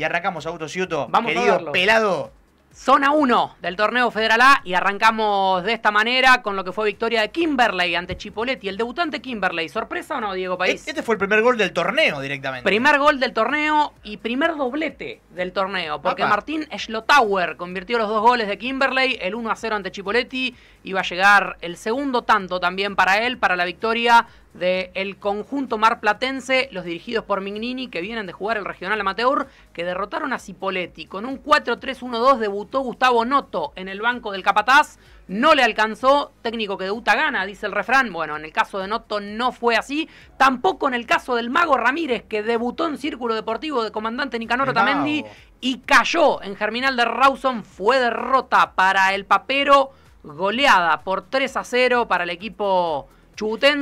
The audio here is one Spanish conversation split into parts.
y arrancamos Autociuto. Vamos querido pelado. Zona 1 del torneo Federal A y arrancamos de esta manera con lo que fue victoria de Kimberley ante Chipoletti, el debutante Kimberley. ¿Sorpresa o no, Diego e-, País? Este fue el primer gol del torneo directamente. Primer gol del torneo y primer doblete del torneo, porque Martín Schlotauer convirtió los dos goles de Kimberley, el 1 a 0 ante Chipoletti, iba a llegar el segundo tanto también para él, para la victoria del el conjunto marplatense, los dirigidos por Mignini, que vienen de jugar el regional amateur, que derrotaron a Cipoletti. Con un 4-3-1-2 debutó Gustavo Noto en el banco del Capataz. No le alcanzó, técnico que debuta gana, dice el refrán. Bueno, en el caso de Noto no fue así. Tampoco en el caso del Mago Ramírez, que debutó en Círculo Deportivo de Comandante Nicanor Tamendi y cayó en Germinal de Rawson. Fue derrota para el papero, goleada por 3 a 0 para el equipo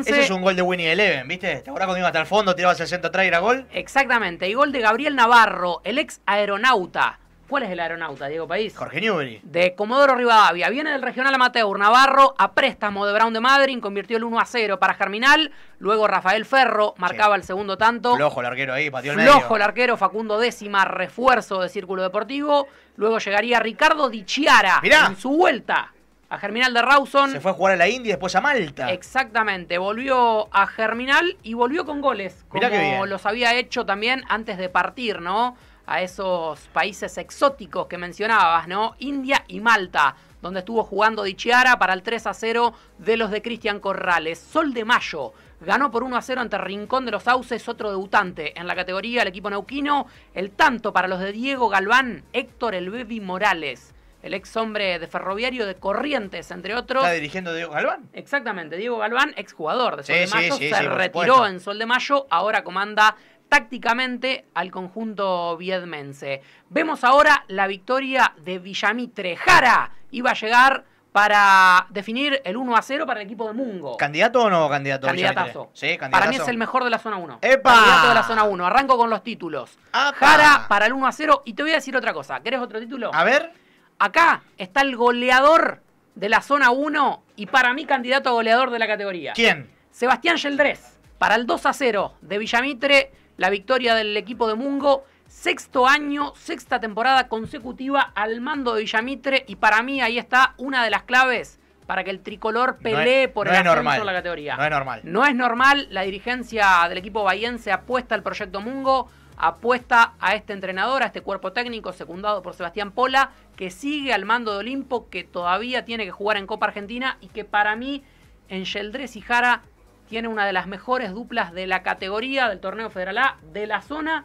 ese es un gol de Winnie Eleven, ¿viste? ¿Te acuerdas cuando hasta el fondo, tiraba hacia el centro atrás y era gol? Exactamente. Y gol de Gabriel Navarro, el ex aeronauta. ¿Cuál es el aeronauta, Diego País? Jorge Newbery. De Comodoro Rivadavia. Viene del regional amateur. Navarro a préstamo de Brown de Madrid. Convirtió el 1 a 0 para Germinal. Luego Rafael Ferro marcaba el segundo tanto. Flojo el arquero ahí, pateó el Flojo el arquero, Facundo Décima, refuerzo de Círculo Deportivo. Luego llegaría Ricardo Dichiara Mirá. en su vuelta a Germinal de Rawson. Se fue a jugar a la India y después a Malta. Exactamente, volvió a Germinal y volvió con goles, como los había hecho también antes de partir, ¿no? A esos países exóticos que mencionabas, ¿no? India y Malta, donde estuvo jugando Dichiara para el 3 a 0 de los de Cristian Corrales. Sol de Mayo ganó por 1 a 0 ante Rincón de los Sauces, otro debutante en la categoría, el equipo neuquino. El tanto para los de Diego Galván, Héctor El Morales el ex hombre de Ferroviario de Corrientes, entre otros. Está dirigiendo Diego Galván. Exactamente, Diego Galván, exjugador de Sol de Mayo, se retiró en Sol de Mayo, ahora comanda tácticamente al conjunto viedmense. Vemos ahora la victoria de Villamitre. Jara iba a llegar para definir el 1 a 0 para el equipo de Mungo. ¿Candidato o no candidato? Candidatazo. Sí, Para mí es el mejor de la zona 1. ¡Epa! Candidato de la zona 1. Arranco con los títulos. Jara para el 1 a 0. Y te voy a decir otra cosa. ¿Querés otro título? A ver. Acá está el goleador de la zona 1 y para mí candidato a goleador de la categoría. ¿Quién? Sebastián Yeldrés. Para el 2 a 0 de Villamitre, la victoria del equipo de Mungo. Sexto año, sexta temporada consecutiva al mando de Villamitre y para mí ahí está una de las claves para que el tricolor pelee por el ascenso de la categoría. No es normal. No es normal, la dirigencia del equipo bahiense apuesta al proyecto Mungo, apuesta a este entrenador, a este cuerpo técnico secundado por Sebastián Pola, que sigue al mando de Olimpo, que todavía tiene que jugar en Copa Argentina y que para mí en Sheldrés y Jara tiene una de las mejores duplas de la categoría del torneo federal A, de la zona.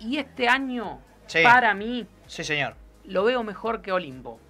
Y este año, para mí, sí, señor. lo veo mejor que Olimpo.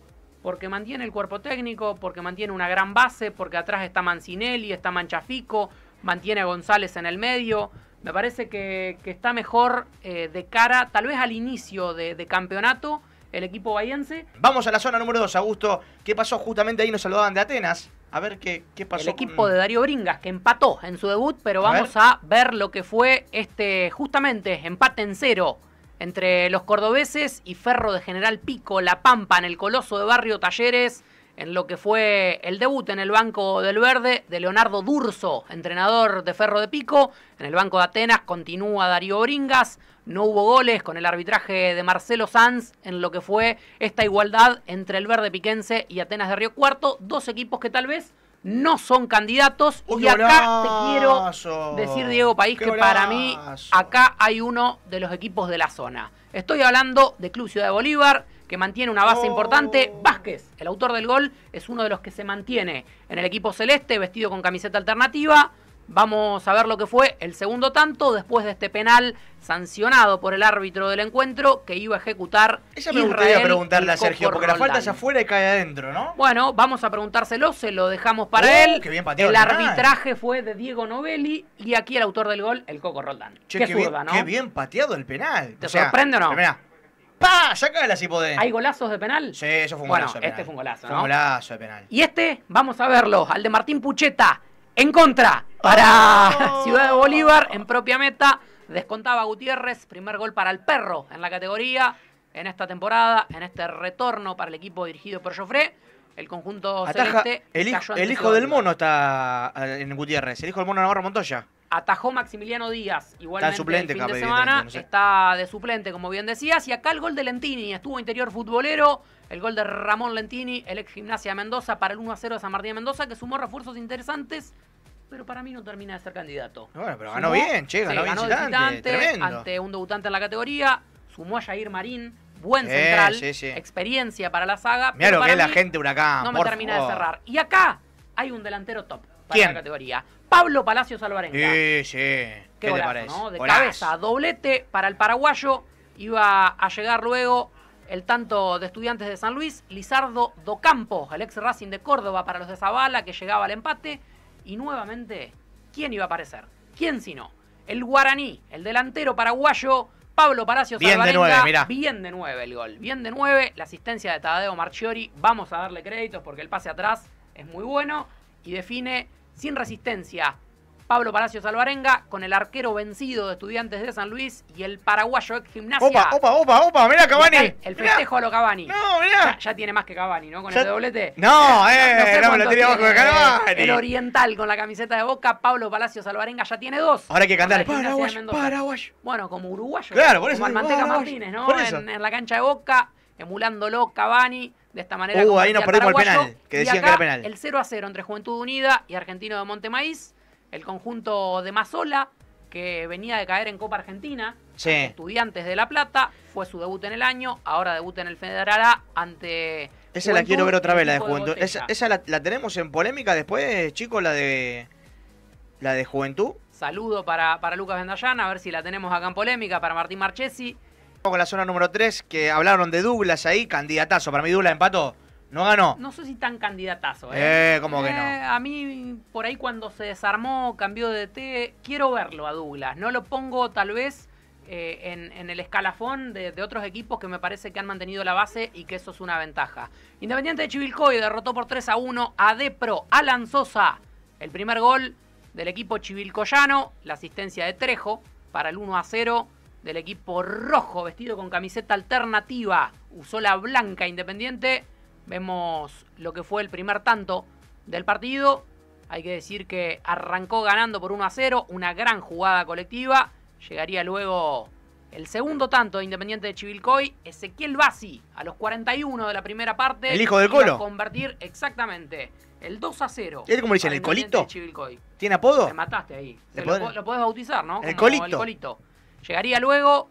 Porque mantiene el cuerpo técnico, porque mantiene una gran base, porque atrás está Mancinelli, está Manchafico, mantiene González en el medio. Me parece que, está mejor eh, de cara, tal vez al inicio de, campeonato, el equipo bahiense. Vamos a la zona número 2, Augusto. ¿Qué pasó? Justamente ahí nos saludaban de Atenas. A ver qué, qué pasó. El equipo de Darío Bringas, que empató en su debut, pero vamos a ver. a ver. lo que fue este, justamente, empate en cero entre los cordobeses y Ferro de General Pico, La Pampa en el Coloso de Barrio Talleres en lo que fue el debut en el Banco del Verde de Leonardo Durso, entrenador de Ferro de Pico. En el Banco de Atenas continúa Darío Bringas. No hubo goles con el arbitraje de Marcelo Sanz en lo que fue esta igualdad entre el Verde Piquense y Atenas de Río Cuarto. Dos equipos que tal vez no son candidatos. y acá te quiero decir, Diego País, que para mí acá hay uno de los equipos de la zona. Estoy hablando de Club Ciudad de Bolívar, que mantiene una base importante. Oh. Vázquez, el autor del gol, es uno de los que se mantiene en el equipo celeste, vestido con camiseta alternativa. Vamos a ver lo que fue el segundo tanto después de este penal sancionado por el árbitro del encuentro que iba a ejecutar. Ella me gustaría preguntarle a Sergio, porque la falta es afuera y cae adentro, ¿no? Bueno, vamos a preguntárselo, se lo dejamos para oh, él. bien el arbitraje fue de Diego Novelli y aquí el autor del gol, el Coco Roldán. qué, bien, ¿no? qué, bien, pateado el penal. ¿Te sorprende o no? Mira, ¡Pa! Sacala si podés. ¿Hay golazos de penal? Sí, eso fue un bueno, golazo. Bueno, este fue un golazo. un golazo de penal. Y este, vamos a verlo, al de Martín Pucheta. En contra, para oh. Ciudad de Bolívar, en propia meta. Descontaba Gutiérrez, primer gol para el perro en la categoría, en esta temporada, en este retorno para el equipo dirigido por Joffre. El conjunto celeste. El, hijo del mono está eh, en Gutiérrez, el hijo del mono Navarro Montoya. Atajó Maximiliano Díaz, igualmente suplente, el fin de semana. Está de suplente, como bien decías. Y acá el gol de Lentini, estuvo interior futbolero. El gol de Ramón Lentini, el ex gimnasia de Mendoza, para el 1 a 0 de San Martín de Mendoza, que sumó refuerzos interesantes, pero para mí no termina de ser candidato. Bueno, pero ganó bien, che, ganó, sí, ganó ante un debutante en la categoría. Sumó a Jair Marín, buen central, experiencia para la saga. Mira lo que es la gente huracán. No me termina de cerrar. Y acá hay un delantero top. ¿Quién? categoría. Pablo Palacios Alvarenga. Sí, sí. Qué, De cabeza, doblete para el paraguayo. Iba a llegar luego el tanto de estudiantes de San Luis, Lizardo Docampo, el ex Racing de Córdoba para los de Zabala, que llegaba al empate. Y nuevamente, ¿quién iba a aparecer? ¿Quién si no? El guaraní, el delantero paraguayo, Pablo Palacios Bien de nueve, mira Bien de nueve el gol. Bien de nueve, la asistencia de Tadeo Marchiori. Vamos a darle créditos porque el pase atrás es muy bueno y define sin resistencia. Pablo Palacio Salvarenga con el arquero vencido de Estudiantes de San Luis y el paraguayo ex gimnasia. Opa, opa, opa, opa, mirá Cavani. el festejo a lo Cavani. No, mirá. Ya, tiene más que Cavani, ¿no? Con el doblete. No, eh, no, lo tiene de Cavani. El oriental con la camiseta de boca, Pablo Palacio Salvarenga. ya tiene dos. Ahora hay que cantar. ¡Paraguay, paraguay! Bueno, como uruguayo. Claro, por eso. Como Manteca Martínez, ¿no? en la cancha de boca emulándolo Cavani. De esta manera. Uh, ahí nos perdimos el penal, que decían que era penal. El 0 a 0 entre Juventud Unida y Argentino de Montemaíz. El conjunto de Mazola, que venía de caer en Copa Argentina. Estudiantes de La Plata. Fue su debut en el año. Ahora debuta en el Federal A ante. Esa la quiero ver otra vez, la de Juventud. esa, la, tenemos en polémica después, chicos, la de. La de Juventud. Saludo para, para Lucas Vendayana, a ver si la tenemos acá en polémica, para Martín Marchesi con la zona número 3, que hablaron de Douglas ahí, candidatazo. Para mí Douglas empató, no ganó. No sé si tan candidatazo, ¿eh? Eh, eh que no? A mí, por ahí cuando se desarmó, cambió de T, quiero verlo a Douglas. No lo pongo tal vez eh, en, el escalafón de, otros equipos que me parece que han mantenido la base y que eso es una ventaja. Independiente de Chivilcoy derrotó por 3 a 1 a Depro, a Lanzosa. El primer gol del equipo chivilcoyano, la asistencia de Trejo para el 1 a 0 del equipo rojo, vestido con camiseta alternativa. Usó la blanca independiente. Vemos lo que fue el primer tanto del partido. Hay que decir que arrancó ganando por 1 a 0, una gran jugada colectiva. Llegaría luego el segundo tanto de Independiente de Chivilcoy, Ezequiel Bassi, a los 41 de la primera parte. El hijo del colo. convertir exactamente el 2 a 0. ¿Es como dicen? ¿El colito? ¿Tiene apodo? Te mataste ahí. Lo, puedes bautizar, ¿no? El colito. Llegaría luego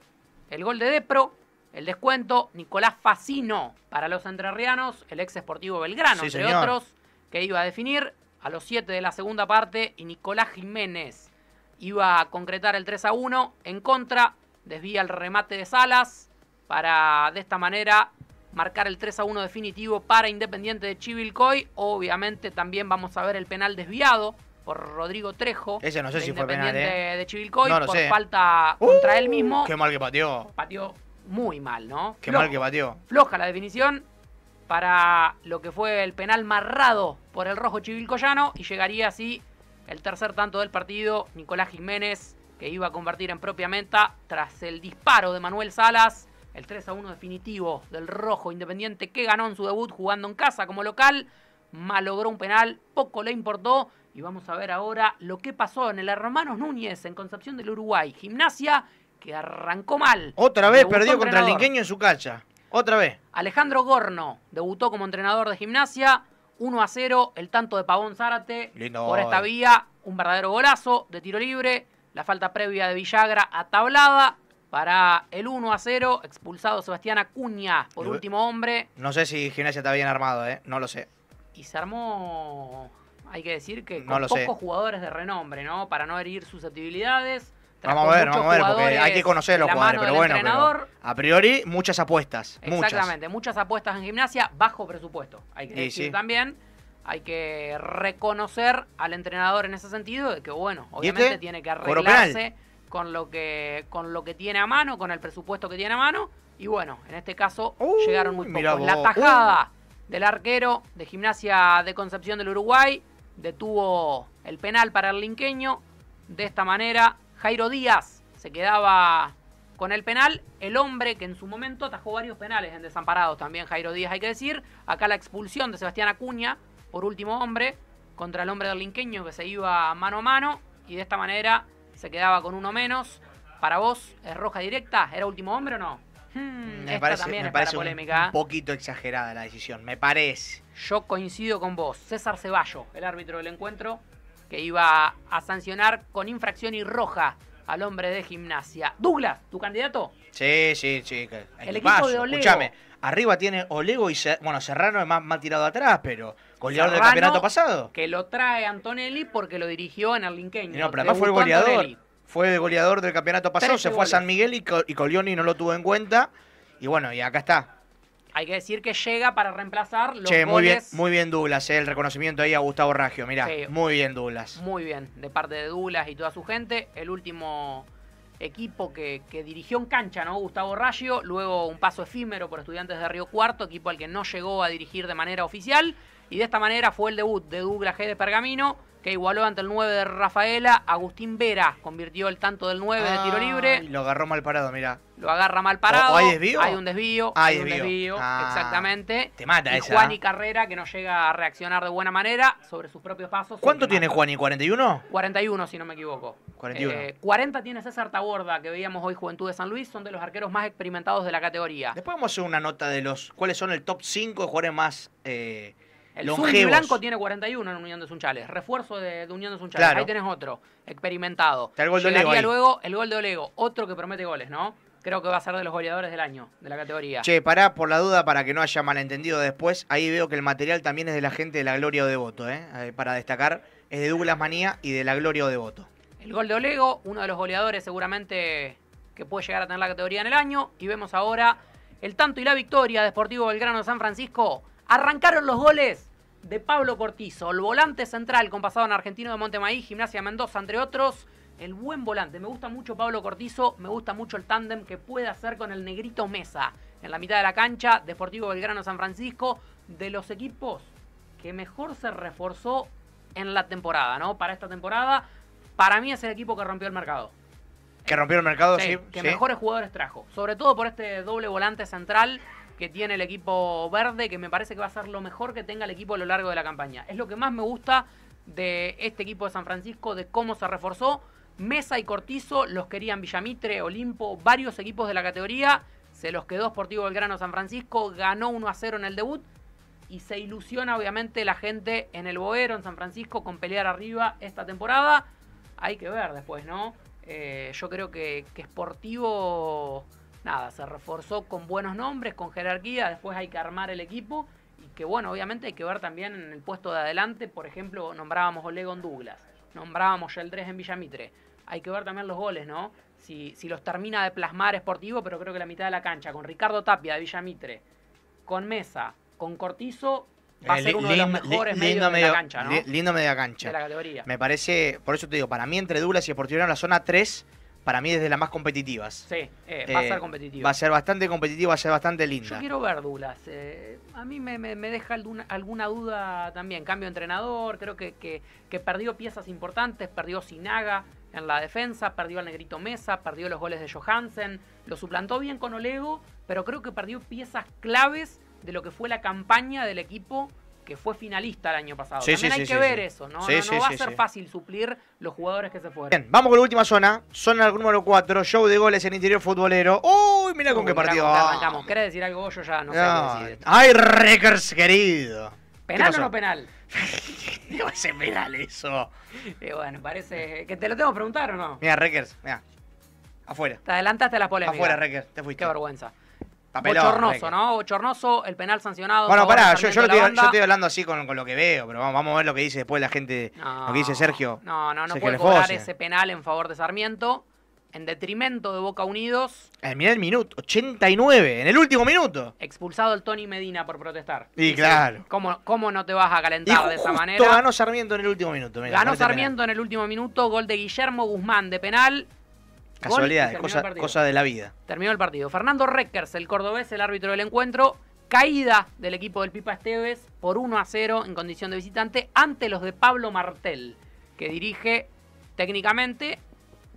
el gol de Depro, el descuento, Nicolás Facino para los entrerrianos, el ex esportivo Belgrano, entre otros, que iba a definir a los 7 de la segunda parte y Nicolás Jiménez iba a concretar el 3 a 1 en contra, desvía el remate de Salas para de esta manera marcar el 3 a 1 definitivo para Independiente de Chivilcoy. Obviamente también vamos a ver el penal desviado por Rodrigo Trejo. Ese no fue ¿eh? de Chivilcoy por falta contra él uh, mismo. Qué mal que pateó. Pateó muy mal, ¿no? Qué mal que pateó. Floja la definición para lo que fue el penal marrado por el rojo chivilcoyano y llegaría así el tercer tanto del partido, Nicolás Jiménez, que iba a convertir en propia meta tras el disparo de Manuel Salas. El 3 a 1 definitivo del rojo independiente que ganó en su debut jugando en casa como local malogró un penal, poco le importó y vamos a ver ahora lo que pasó en el Hermanos Núñez en Concepción del Uruguay. Gimnasia que arrancó mal. Otra vez perdió contra el Linqueño en su cancha. Otra vez. Alejandro Gorno debutó como entrenador de gimnasia. 1 a 0, el tanto de Pavón Zárate. Por esta vía, un verdadero golazo de tiro libre. La falta previa de Villagra atablada para el 1 a 0. Expulsado Sebastián Acuña por último hombre. No sé si gimnasia está bien armado, ¿eh? no lo sé. Y se armó hay que decir que con pocos jugadores de renombre, ¿no? Para no herir susceptibilidades. Vamos a ver, vamos a ver, porque hay que conocer los jugadores, pero bueno, a priori muchas apuestas. Exactamente, muchas. apuestas en gimnasia bajo presupuesto. Hay que decir también, hay que reconocer al entrenador en ese sentido de que bueno, obviamente este? tiene que arreglarse con lo que, con lo que tiene a mano, con el presupuesto que tiene a mano. Y bueno, en este caso llegaron muy pocos. La tajada del arquero de gimnasia de Concepción del Uruguay detuvo el penal para el linqueño. De esta manera, Jairo Díaz se quedaba con el penal. El hombre que en su momento atajó varios penales en Desamparados también, Jairo Díaz, hay que decir. Acá la expulsión de Sebastián Acuña, por último hombre, contra el hombre del linqueño que se iba mano a mano. Y de esta manera se quedaba con uno menos. Para vos, ¿es roja directa? ¿Era último hombre o no? Hmm, me parece, parece un poquito exagerada la decisión, me parece. Yo coincido con vos. César Ceballo, el árbitro del encuentro, que iba a sancionar con infracción y roja al hombre de gimnasia. Douglas, ¿tu candidato? Sí, sí, sí. El equipo de Olego. Escuchame, arriba tiene Olego y, bueno, Serrano es más, tirado atrás, pero goleador del campeonato pasado. Que lo trae Antonelli porque lo dirigió en linqueño. No, pero además fue el goleador fue goleador del campeonato pasado, se fue a San Miguel y, y Colioni no lo tuvo en cuenta. Y bueno, y acá está, hay que decir que llega para reemplazar los che, muy Bien, muy bien Dulas, eh, el reconocimiento ahí a Gustavo Raggio, mirá. muy bien Dulas. Muy bien, de parte de Dulas y toda su gente. El último equipo que, que dirigió en cancha, ¿no? Gustavo Raggio, luego un paso efímero por estudiantes de Río Cuarto, equipo al que no llegó a dirigir de manera oficial. Y de esta manera fue el debut de Douglas G. de Pergamino, que igualó ante el 9 de Rafaela. Agustín Vera convirtió el tanto del 9 de tiro libre. Y lo agarró mal parado, mira. Lo agarra mal parado. hay desvío? Hay un desvío. Ah, hay, un desvío. Ah, exactamente. Te mata esa. Juan y Carrera, que no llega a reaccionar de buena manera sobre sus propios pasos. ¿Cuánto tiene Juani? ¿41? 41, si no me equivoco. 41. 40 eh, tiene César Taborda, que veíamos hoy Juventud de San Luis. Son de los arqueros más experimentados de la categoría. Después vamos a hacer una nota de los cuáles son el top 5 de jugadores más. Eh, el Longevos. Blanco tiene 41 en Unión de Sunchales. Refuerzo de, Unión de Sunchales. Ahí tenés otro, experimentado. Está el gol de Olego. luego el gol de Olego, otro que promete goles, ¿no? Creo que va a ser de los goleadores del año, de la categoría. Che, pará por la duda, para que no haya malentendido después. Ahí veo que el material también es de la gente de la Gloria o Devoto, ¿eh? ¿eh? Para destacar, es de Douglas Manía y de la Gloria o Devoto. El gol de Olego, uno de los goleadores seguramente que puede llegar a tener la categoría en el año. Y vemos ahora el tanto y la victoria de Sportivo Belgrano San Francisco Arrancaron los goles de Pablo Cortizo, el volante central con pasado en Argentino de Montemay, Gimnasia Mendoza, entre otros. El buen volante. Me gusta mucho Pablo Cortizo, me gusta mucho el tándem que puede hacer con el negrito Mesa en la mitad de la cancha, Deportivo Belgrano San Francisco, de los equipos que mejor se reforzó en la temporada, ¿no? Para esta temporada, para mí es el equipo que rompió el mercado. Que rompió el mercado, sí. que mejores jugadores trajo. Sobre todo por este doble volante central que tiene el equipo verde, que me parece que va a ser lo mejor que tenga el equipo a lo largo de la campaña. Es lo que más me gusta de este equipo de San Francisco, de cómo se reforzó. Mesa y Cortizo los querían Villamitre, Olimpo, varios equipos de la categoría. Se los quedó Sportivo Belgrano San Francisco, ganó 1 a 0 en el debut y se ilusiona obviamente la gente en el Boero, en San Francisco, con pelear arriba esta temporada. Hay que ver después, ¿no? Eh, yo creo que, que Sportivo nada, se reforzó con buenos nombres, con jerarquía, después hay que armar el equipo y que bueno, obviamente hay que ver también en el puesto de adelante, por ejemplo, nombrábamos Olegon Douglas, nombrábamos Yeldres en Villamitre, hay que ver también los goles, ¿no? Si, los termina de plasmar Esportivo, pero creo que la mitad de la cancha, con Ricardo Tapia de Villamitre, con Mesa, con Cortizo, va a eh, ser uno de los mejores medios de la cancha, ¿no? Lindo media cancha. De la categoría. Me parece, por eso te digo, para mí entre Douglas y Sportivo en la zona 3 para mí es de las más competitivas. Sí, eh, va a eh, ser competitiva. Va a ser bastante competitiva, va a ser bastante linda. Yo quiero ver Dulas. Eh, a mí me, deja alguna, duda también. Cambio de entrenador, creo que, que perdió piezas importantes, perdió Sinaga en la defensa, perdió al Negrito Mesa, perdió los goles de Johansen, lo suplantó bien con Olego, pero creo que perdió piezas claves de lo que fue la campaña del equipo que fue finalista el año pasado. Sí, También hay que ver eso, ¿no? no, va a ser fácil suplir los jugadores que se fueron. Bien, vamos con la última zona. Zona número 4, show de goles en interior futbolero. ¡Uy, mira con qué partido! Arrancamos. ¿Querés decir algo vos? Yo ya no, sé qué ¡Ay, Rekers, querido! ¿Penal o no penal? ¿Qué va a ser penal eso. bueno, parece... ¿Que te lo tengo que preguntar o no? Mira, Rekers, mira. Afuera. Te adelantaste a la polémica. Afuera, Rekers. te fuiste. Qué vergüenza. Papelón, Bochornoso, ¿no? Bochornoso, el penal sancionado. Bueno, pará, yo, estoy, hablando así con, lo que veo, pero vamos, a ver lo que dice después la gente, lo que dice Sergio. No, no, no puede cobrar ese penal en favor de Sarmiento, en detrimento de Boca Unidos. mira el minuto, 89, en el último minuto. Expulsado el Tony Medina por protestar. Y claro. ¿cómo, ¿cómo, no te vas a calentar de esa manera? ganó Sarmiento en el último minuto. ganó Sarmiento en el último minuto, gol de Guillermo Guzmán de penal. Casualidades, cosa, de la vida. Terminó el partido. Fernando Reckers, el cordobés, el árbitro del encuentro. Caída del equipo del Pipa Esteves por 1 a 0 en condición de visitante ante los de Pablo Martel, que dirige técnicamente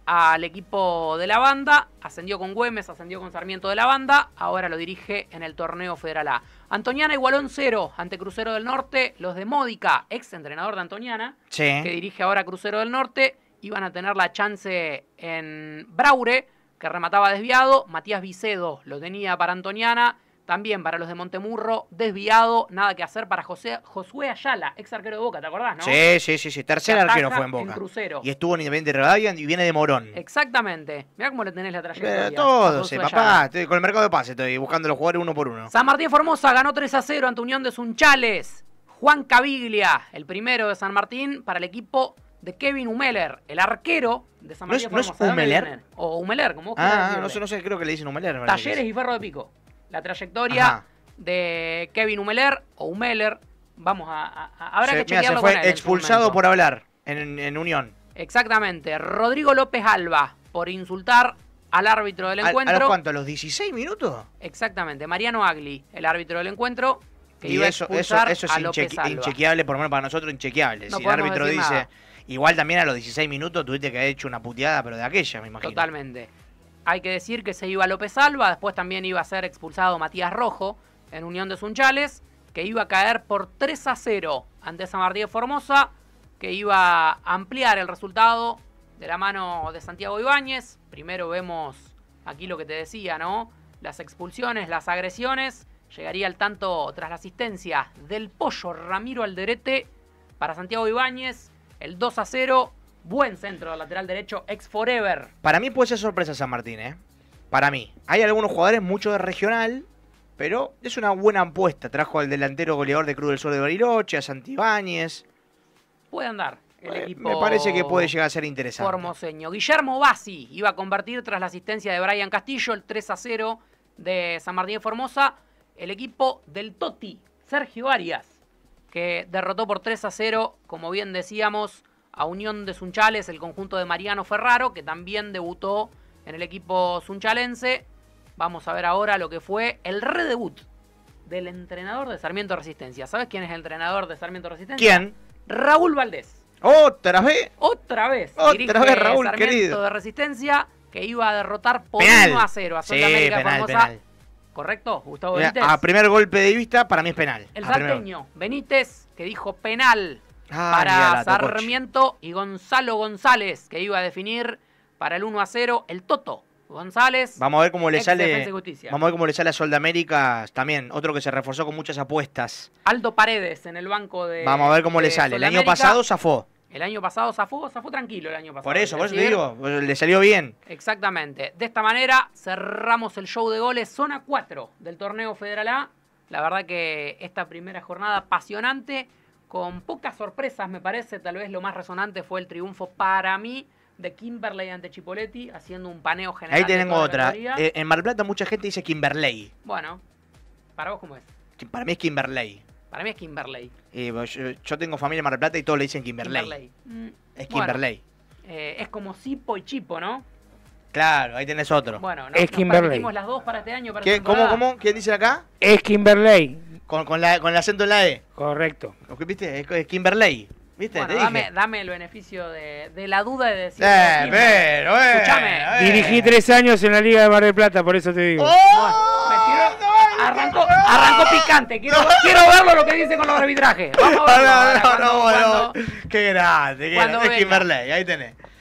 al equipo de la banda. Ascendió con Güemes, ascendió con Sarmiento de la banda. Ahora lo dirige en el torneo Federal A. Antoniana igualón 0 ante Crucero del Norte. Los de Módica, ex entrenador de Antoniana, que dirige ahora Crucero del Norte iban a tener la chance en Braure, que remataba desviado. Matías Vicedo lo tenía para Antoniana. También para los de Montemurro, desviado, nada que hacer para José, Josué Ayala, ex arquero de Boca, ¿te acordás, no? Sí, sí, sí, sí. tercer arquero fue en Boca. Y estuvo en Independiente de Rivadavia y viene de Morón. Exactamente. Mirá cómo le tenés la trayectoria. Todos, eh, todo, papá. Estoy con el mercado de pase estoy buscando los jugadores uno por uno. San Martín Formosa ganó 3 a 0 ante Unión de Sunchales. Juan Caviglia, el primero de San Martín para el equipo de Kevin Humeler, el arquero de San Martín. ¿No es, ¿no Humeler? O Humeler, como vos Ah, no sé, no sé, creo que le dicen Humeler. Talleres y Ferro de Pico. La trayectoria de Kevin Humeler o Humeler. Vamos a... habrá se, que chequearlo mira, se fue expulsado por hablar en, Unión. Exactamente. Rodrigo López Alba por insultar al árbitro del encuentro. ¿A los cuánto? ¿A los 16 minutos? Exactamente. Mariano Agli, el árbitro del encuentro, y eso, eso, eso, es inchequeable, por lo menos para nosotros, inchequeable. si el árbitro dice, Igual también a los 16 minutos tuviste que haber hecho una puteada, pero de aquella, me imagino. Totalmente. Hay que decir que se iba López Alba, después también iba a ser expulsado Matías Rojo en Unión de Sunchales, que iba a caer por 3 a 0 ante San de Formosa, que iba a ampliar el resultado de la mano de Santiago Ibáñez. Primero vemos aquí lo que te decía, ¿no? Las expulsiones, las agresiones. Llegaría al tanto tras la asistencia del pollo Ramiro Alderete para Santiago Ibáñez el 2 a 0. Buen centro del lateral derecho, ex Forever. Para mí puede ser sorpresa San Martín, ¿eh? Para mí. Hay algunos jugadores, mucho de regional, pero es una buena apuesta. Trajo al delantero goleador de Cruz del Sur de Bariloche, a Santibáñez. Puede andar. El eh, equipo Me parece que puede llegar a ser interesante. Formoseño. Guillermo Bassi iba a convertir tras la asistencia de Brian Castillo el 3 a 0 de San Martín de Formosa. El equipo del Toti, Sergio Arias que derrotó por 3 a 0, como bien decíamos, a Unión de Sunchales, el conjunto de Mariano Ferraro, que también debutó en el equipo sunchalense. Vamos a ver ahora lo que fue el redebut del entrenador de Sarmiento Resistencia. ¿Sabes quién es el entrenador de Sarmiento Resistencia? ¿Quién? Raúl Valdés. ¿Otra vez? Otra vez. Otra vez, Raúl, Sarmiento de Resistencia, que iba a derrotar por 1 a 0 a Santa ¿Correcto, Gustavo Benítez? a primer golpe de vista, para mí es penal. El salteño, Benítez, que dijo penal ah, para Sarmiento y Gonzalo González, que iba a definir para el 1 a 0 el Toto. González. Vamos a ver cómo le sale. Vamos a ver cómo le sale a Sol también, otro que se reforzó con muchas apuestas. Aldo Paredes en el banco de Vamos a ver cómo le sale. El año pasado zafó. El año pasado zafó, fue tranquilo el año pasado. Por eso, por eso te digo, pues, le salió bien. Exactamente. De esta manera cerramos el show de goles, zona 4 del torneo Federal A. La verdad que esta primera jornada apasionante, con pocas sorpresas me parece, tal vez lo más resonante fue el triunfo para mí de Kimberley ante Chipoletti, haciendo un paneo general. Ahí tengo otra. Eh, en Mar Plata mucha gente dice Kimberley. Bueno, ¿para vos cómo es? Para mí es Kimberley. Para mí es Kimberley. yo, tengo familia en Mar del Plata y todos le dicen Kimberley. Mm. Es Kimberley. Eh, es como Sipo y Chipo, ¿no? Claro, ahí tenés otro. Bueno, no, es Kimberley. Nos las dos para este año. cómo? ¿Quién dice acá? Es Kimberley. Con, con, la, con el acento en la E. Correcto. ¿Viste? Es Kimberley. ¿Viste? Bueno, dame, el beneficio de, de, la duda de decir. Eh, eh. Escuchame. Eh. Dirigí tres años en la Liga de Mar del Plata, por eso te digo. Oh. Arranco, arranco picante. Quiero, quiero verlo lo que dice con los arbitrajes. Vamos a verlo. No, no, no, no, Qué grande, qué grande. Es Kimberley, ahí tenés.